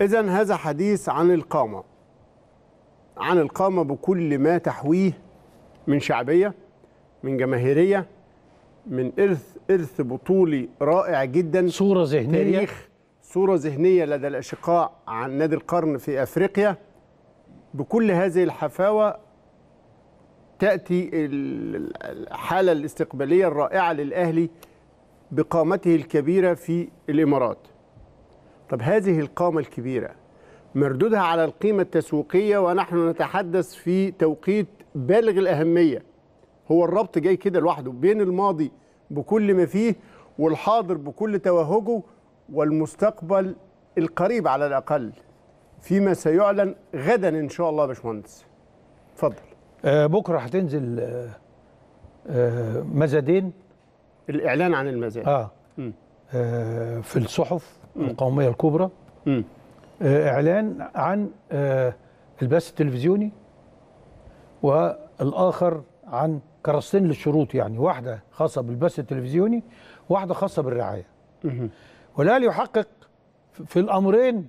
إذا هذا حديث عن القامة عن القامة بكل ما تحويه من شعبية من جماهيرية من إرث إرث بطولي رائع جدا صورة ذهنية تاريخ صورة ذهنية لدى الأشقاء عن نادي القرن في أفريقيا بكل هذه الحفاوة تأتي الحالة الاستقبالية الرائعة للأهلي بقامته الكبيرة في الإمارات طب هذه القامة الكبيرة مردودها على القيمة التسويقية ونحن نتحدث في توقيت بالغ الأهمية هو الربط جاي كده لوحده بين الماضي بكل ما فيه والحاضر بكل توهجه والمستقبل القريب على الأقل فيما سيعلن غدا إن شاء الله يا باشمهندس اتفضل آه، بكرة هتنزل آه، آه، مزادين الإعلان عن المزاد آه. آه في الصحف القومية الكبرى آه، إعلان عن آه، البث التلفزيوني والآخر عن كراستين للشروط يعني واحدة خاصة بالبث التلفزيوني واحدة خاصة بالرعاية والأهلي يحقق في الأمرين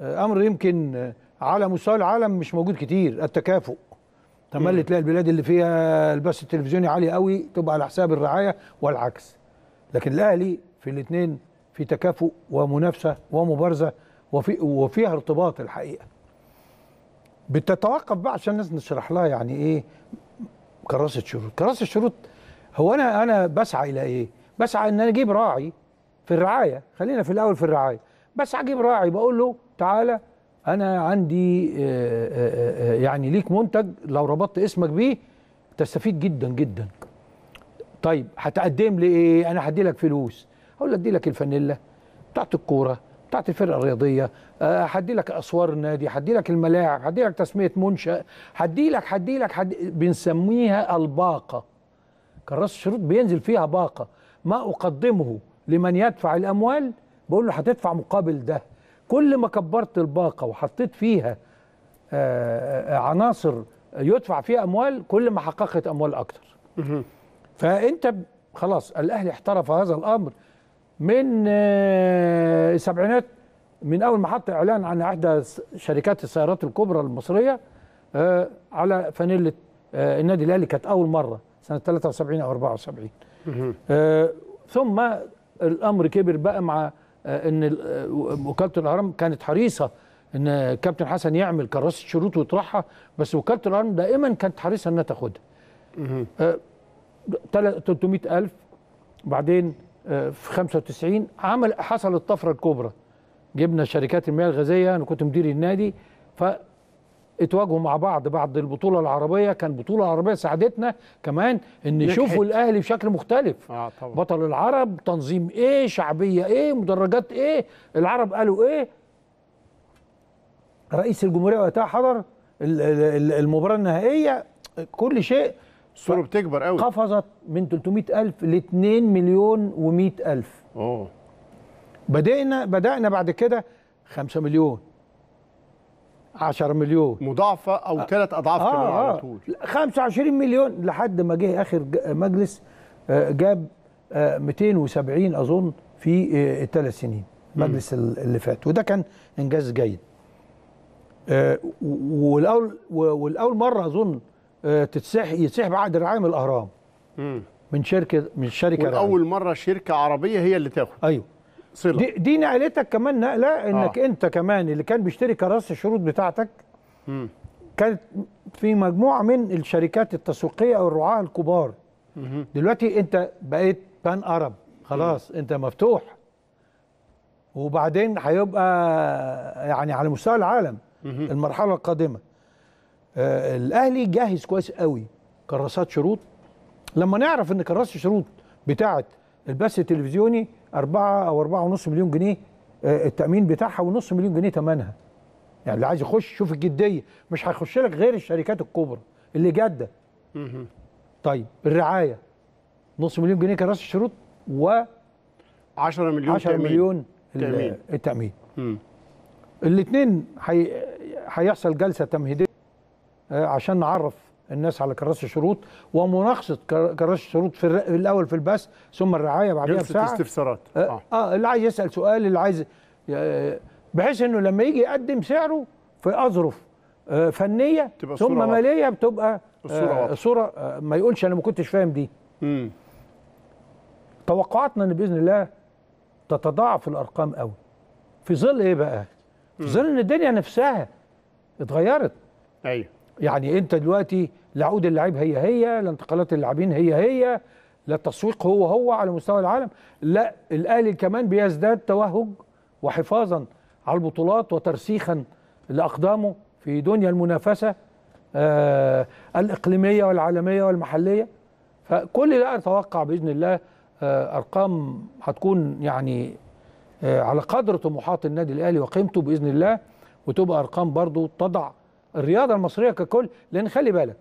آه، أمر يمكن على مستوى العالم مش موجود كتير التكافؤ تملي تلاقي البلاد اللي فيها البث التلفزيوني عالي قوي تبقى على حساب الرعايه والعكس لكن الاهلي في الاثنين في تكافؤ ومنافسه ومبارزه وفي وفيها ارتباط الحقيقه بتتوقف بقى عشان الناس نشرح لها يعني ايه كراسه شروط كراسه شروط هو انا انا بسعى الى ايه بسعى ان انا اجيب راعي في الرعايه خلينا في الاول في الرعايه بسعى اجيب راعي بقول له تعالى انا عندي آه، آه، آه، يعني ليك منتج لو ربطت اسمك بيه تستفيد جدا جدا طيب هتقدم لي ايه انا هدي لك فلوس اقول ادي لك الفانيلا بتاعت الكوره بتاعت الفرقه الرياضيه آه، هدي لك اسوار النادي هدي لك الملاعب هدي لك تسميه منشا هدي لك هدي لك بنسميها الباقه كراس الشروط بينزل فيها باقه ما اقدمه لمن يدفع الاموال بقول له هتدفع مقابل ده كل ما كبرت الباقه وحطيت فيها آه، آه، عناصر يدفع فيها اموال كل ما حققت اموال اكتر فانت خلاص الاهلي احترف هذا الامر من آه، السبعينات من اول ما حط اعلان عن احدى شركات السيارات الكبرى المصريه آه، على فانيله آه، النادي الاهلي كانت اول مره سنه 73 او 74 ثم الامر كبر بقى مع ان وكاله الاهرام كانت حريصه ان كابتن حسن يعمل كراسه شروط ويطرحها بس وكاله الاهرام دائما كانت حريصه انها تاخدها 300000 بعدين آه، في 95 عمل حصل الطفره الكبرى جبنا شركات المياه الغازيه انا كنت مدير النادي ف اتواجهوا مع بعض بعد البطوله العربيه كان بطوله عربيه ساعدتنا كمان ان يشوفوا الاهلي بشكل مختلف آه طبعا. بطل العرب تنظيم ايه شعبيه ايه مدرجات ايه العرب قالوا ايه رئيس الجمهوريه وقتها حضر المباراه النهائيه كل شيء الصوره بتكبر قوي قفزت من 300000 ل 2 مليون و100000 اه بدأنا بدأنا بعد كده 5 مليون 10 مليون مضاعفه او ثلاث آه. اضعاف آه كمان آه على آه. طول 25 مليون لحد ما جه اخر مجلس آه، جاب 270 اظن في الثلاث سنين المجلس اللي فات وده كان انجاز جيد والاول والاول مره اظن آه، تتسح يتسحب عقد رعايه من الاهرام مم. من شركه من شركه اول مره شركه عربيه هي اللي تاخد ايوه صلة. دي, دي نقلتك كمان نقله انك آه. انت كمان اللي كان بيشتري كراس الشروط بتاعتك مم. كانت في مجموعه من الشركات التسويقيه او الرعاه الكبار مم. دلوقتي انت بقيت بان ارب خلاص مم. انت مفتوح وبعدين هيبقى يعني على مستوى العالم مم. المرحله القادمه آه، الاهلي جاهز كويس قوي كراسات شروط لما نعرف ان كراسه شروط بتاعه البث التلفزيوني 4 او 4.5 مليون جنيه آه، التامين بتاعها ونص مليون جنيه ثمنها يعني اللي عايز يخش شوف الجديه مش هيخش لك غير الشركات الكبرى اللي جاده طيب الرعايه نص مليون جنيه كراسه شروط و 10 مليون 10 مليون التامين, الاثنين هيحصل جلسه تمهيديه آه، عشان نعرف الناس على كراسي الشروط ومناقشه كراسي الشروط في الاول في البث ثم الرعايه بعدها بساعه استفسارات آه،, آه. اه اللي عايز يسال سؤال اللي عايز آه، بحيث انه لما يجي يقدم سعره في اظرف فنيه تبقى ثم ماليه واضح. بتبقى الصوره, الصورة ما يقولش انا ما كنتش فاهم دي مم. توقعاتنا ان باذن الله تتضاعف الارقام قوي في ظل ايه بقى في ظل ان الدنيا نفسها اتغيرت ايوه يعني انت دلوقتي لعود اللعيب هي هي لانتقالات اللاعبين هي هي لا التسويق هو هو على مستوى العالم لا الاهلي كمان بيزداد توهج وحفاظا على البطولات وترسيخا لاقدامه في دنيا المنافسه آه الاقليميه والعالميه والمحليه فكل ده اتوقع باذن الله آه ارقام هتكون يعني آه على قدر طموحات النادي الاهلي وقيمته باذن الله وتبقى ارقام برضو تضع الرياضه المصريه ككل لان خلي بالك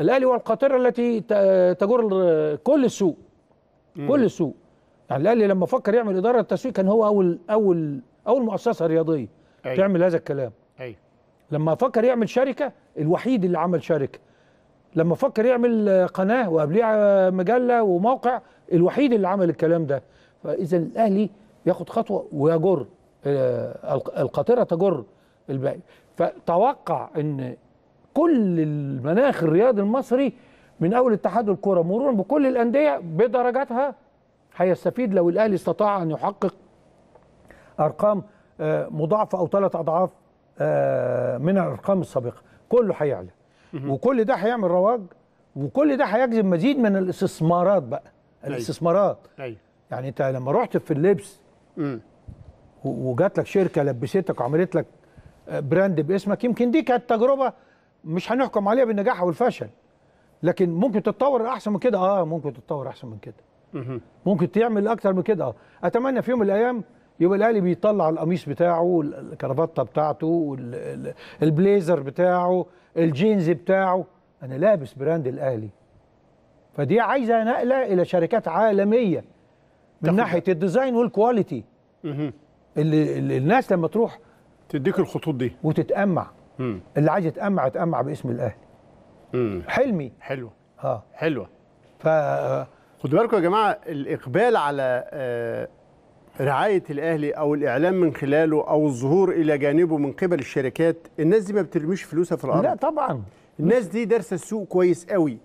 الاهلي هو القاطره التي تجر كل السوق مم. كل السوق يعني الاهلي لما فكر يعمل اداره تسويق كان هو اول اول اول مؤسسه رياضيه أي. تعمل هذا الكلام أي. لما فكر يعمل شركه الوحيد اللي عمل شركه لما فكر يعمل قناه وقبليها مجله وموقع الوحيد اللي عمل الكلام ده فاذا الاهلي ياخد خطوه ويجر آه، القاطره تجر الباقي فتوقع ان كل المناخ الرياضي المصري من اول اتحاد الكره مرورا بكل الانديه بدرجاتها هيستفيد لو الاهلي استطاع ان يحقق ارقام آه، مضاعفه او ثلاث اضعاف آه، من الارقام السابقه كله هيعلى وكل ده هيعمل رواج وكل ده هيجذب مزيد من الاستثمارات بقى الاستثمارات أيوة. يعني انت لما رحت في اللبس وجات لك شركه لبستك وعملت لك براند باسمك يمكن دي كانت تجربه مش هنحكم عليها بالنجاح او الفشل لكن ممكن تتطور احسن من كده اه ممكن تتطور احسن من كده ممكن تعمل اكتر من كده اه اتمنى في يوم من الايام يبقى الاهلي بيطلع القميص بتاعه الكرافته بتاعته البليزر بتاعه الجينز بتاعه انا لابس براند الاهلي فدي عايزه نقله الى شركات عالميه من ناحيه الديزاين والكواليتي اللي الناس لما تروح تديك الخطوط دي وتتأمع مم. اللي عايز يتأمع يتأمع باسم الأهلي مم. حلمي حلوة اه حلوة ف خدوا بالكم يا جماعة الإقبال على آه، رعاية الأهلي أو الإعلام من خلاله أو الظهور إلى جانبه من قبل الشركات الناس دي ما بترميش فلوسها في الأرض لا طبعا الناس دي دارسة السوق كويس قوي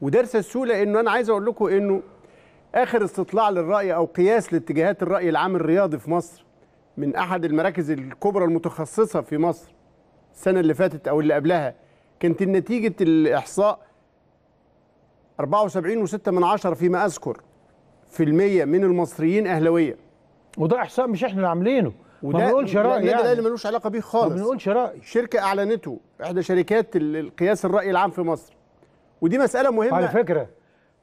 ودارسة السوق لأنه أنا عايز أقول لكم أنه آخر استطلاع للرأي أو قياس لاتجاهات الرأي العام الرياضي في مصر من احد المراكز الكبرى المتخصصه في مصر السنه اللي فاتت او اللي قبلها كانت نتيجه الاحصاء 74.6 من عشرة فيما اذكر في المية من المصريين اهلاويه وده احصاء مش احنا اللي عاملينه وده ما بنقولش راي يعني الاهلي ملوش علاقه بيه خالص ما بنقولش راي شركه اعلنته احدى شركات القياس الراي العام في مصر ودي مساله مهمه على فكره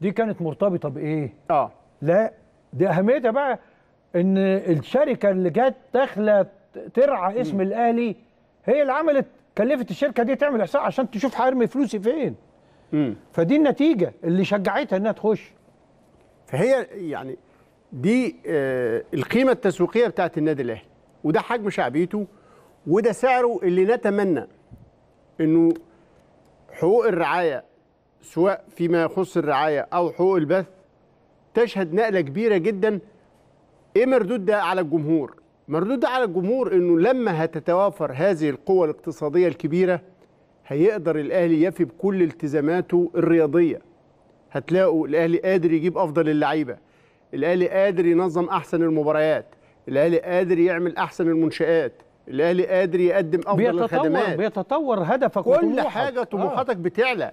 دي كانت مرتبطه بايه اه لا دي اهميتها بقى ان الشركه اللي جت داخله ترعى اسم الاهلي هي اللي عملت كلفت الشركه دي تعمل احصاء عشان تشوف هرمي فلوسي فين م. فدي النتيجه اللي شجعتها انها تخش فهي يعني دي آه القيمه التسويقيه بتاعت النادي الاهلي وده حجم شعبيته وده سعره اللي نتمنى انه حقوق الرعايه سواء فيما يخص الرعايه او حقوق البث تشهد نقله كبيره جدا ايه مردود ده على الجمهور مردود ده على الجمهور انه لما هتتوافر هذه القوة الاقتصادية الكبيرة هيقدر الاهلي يفي بكل التزاماته الرياضية هتلاقوا الاهلي قادر يجيب افضل اللعيبة الاهلي قادر ينظم احسن المباريات الاهلي قادر يعمل احسن المنشآت الاهلي قادر يقدم افضل بيتطور الخدمات بيتطور هدفك كل وطموحك. حاجه آه. طموحاتك آه. بتعلى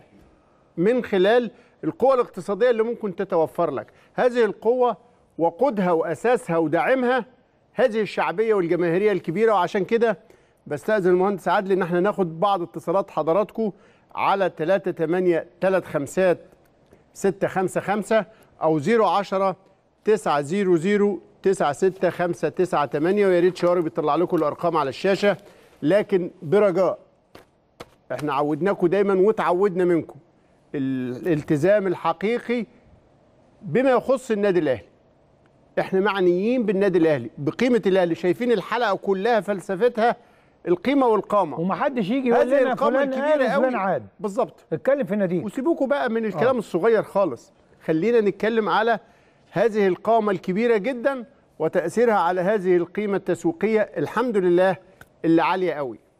من خلال القوه الاقتصاديه اللي ممكن تتوفر لك هذه القوه وقودها واساسها وداعمها هذه الشعبيه والجماهيريه الكبيره وعشان كده بستاذن المهندس عادل ان احنا ناخد بعض اتصالات حضراتكم على 3 8 3 5 6 5 5 او 010 900 96598 ويا ريت شواري بيطلع لكم الارقام على الشاشه لكن برجاء احنا عودناكم دايما وتعودنا منكم الالتزام الحقيقي بما يخص النادي الاهلي احنا معنيين بالنادي الاهلي بقيمه الاهلي شايفين الحلقه كلها فلسفتها القيمه والقامه ومحدش يجي يقول لنا فلان الكبيره قوي بالظبط اتكلم في ناديك وسيبوكوا بقى من آه. الكلام آه. الصغير خالص خلينا نتكلم على هذه القامه الكبيره جدا وتاثيرها على هذه القيمه التسويقيه الحمد لله اللي عاليه قوي